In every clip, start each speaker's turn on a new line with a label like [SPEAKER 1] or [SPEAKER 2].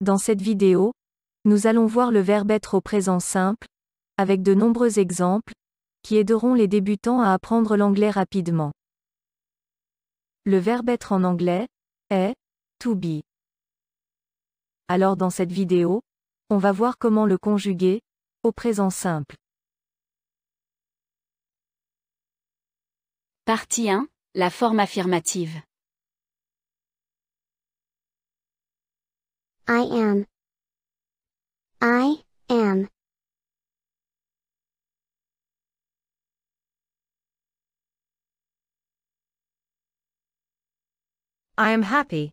[SPEAKER 1] Dans cette vidéo, nous allons voir le verbe être au présent simple, avec de nombreux exemples, qui aideront les débutants à apprendre l'anglais rapidement. Le verbe être en anglais est to be. Alors dans cette vidéo, on va voir comment le conjuguer au présent simple. Partie 1, la forme affirmative.
[SPEAKER 2] I am. I am.
[SPEAKER 1] I am happy.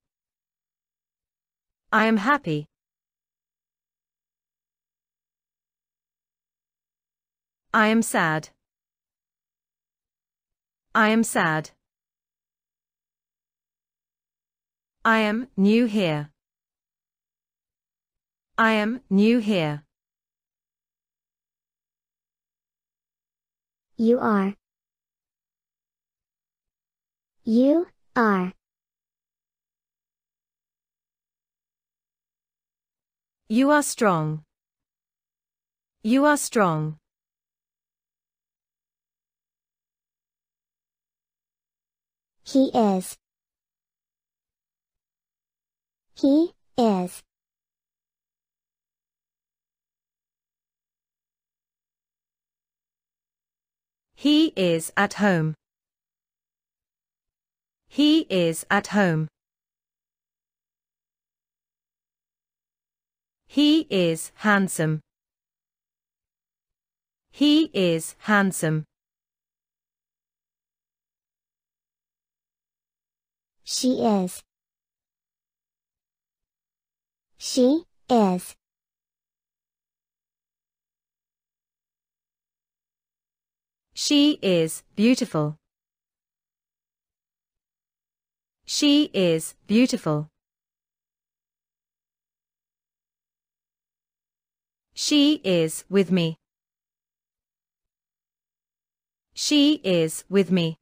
[SPEAKER 1] I am happy. I am sad. I am sad. I am new here.
[SPEAKER 2] I am new here. You are. You are.
[SPEAKER 1] You are strong. You are strong.
[SPEAKER 2] He is. He is.
[SPEAKER 1] He is at home. He is at home. He is handsome. He is handsome.
[SPEAKER 2] She is. She is.
[SPEAKER 1] She is beautiful. She is beautiful. She is with me. She is with me.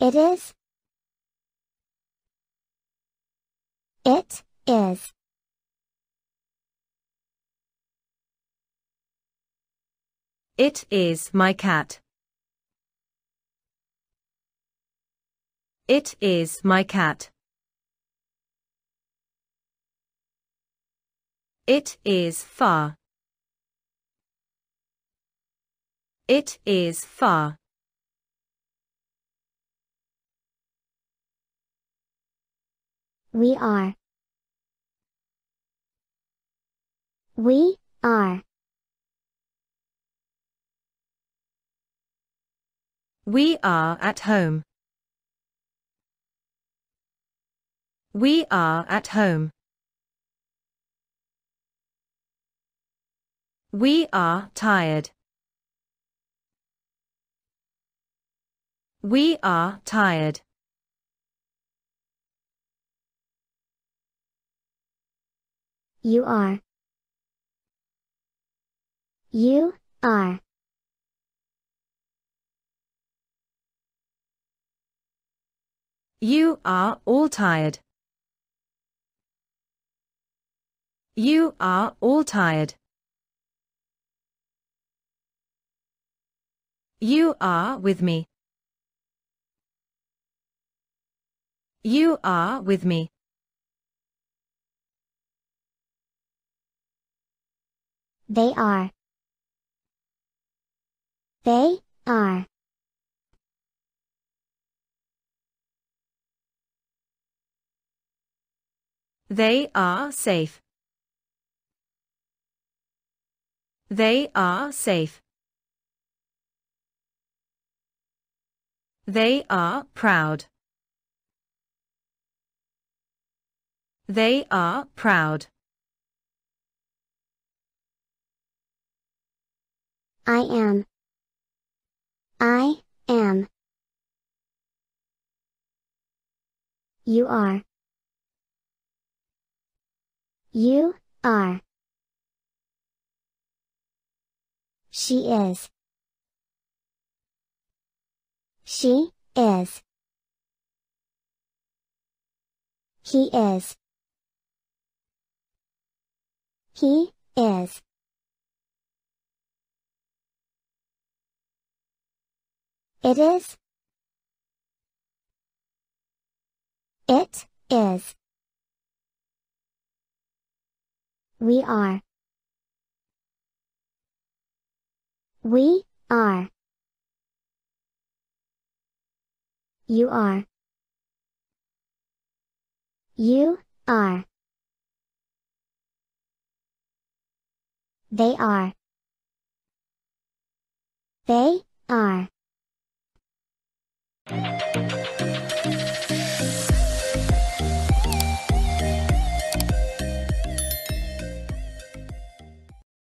[SPEAKER 2] It is is
[SPEAKER 1] It is my cat. It is my cat. It is far. It is far.
[SPEAKER 2] We are. We are.
[SPEAKER 1] We are at home. We are at home. We are tired. We are tired.
[SPEAKER 2] You are. You are. You
[SPEAKER 1] are all tired. You are all tired. You are with me. You are with me.
[SPEAKER 2] They are. They are.
[SPEAKER 1] They are safe. They are safe. They are proud. They are proud.
[SPEAKER 2] I am. I am. You are. You are. She is. She is. He is. He is. It is. It is. We are. We are. You are. You are. They are. They are.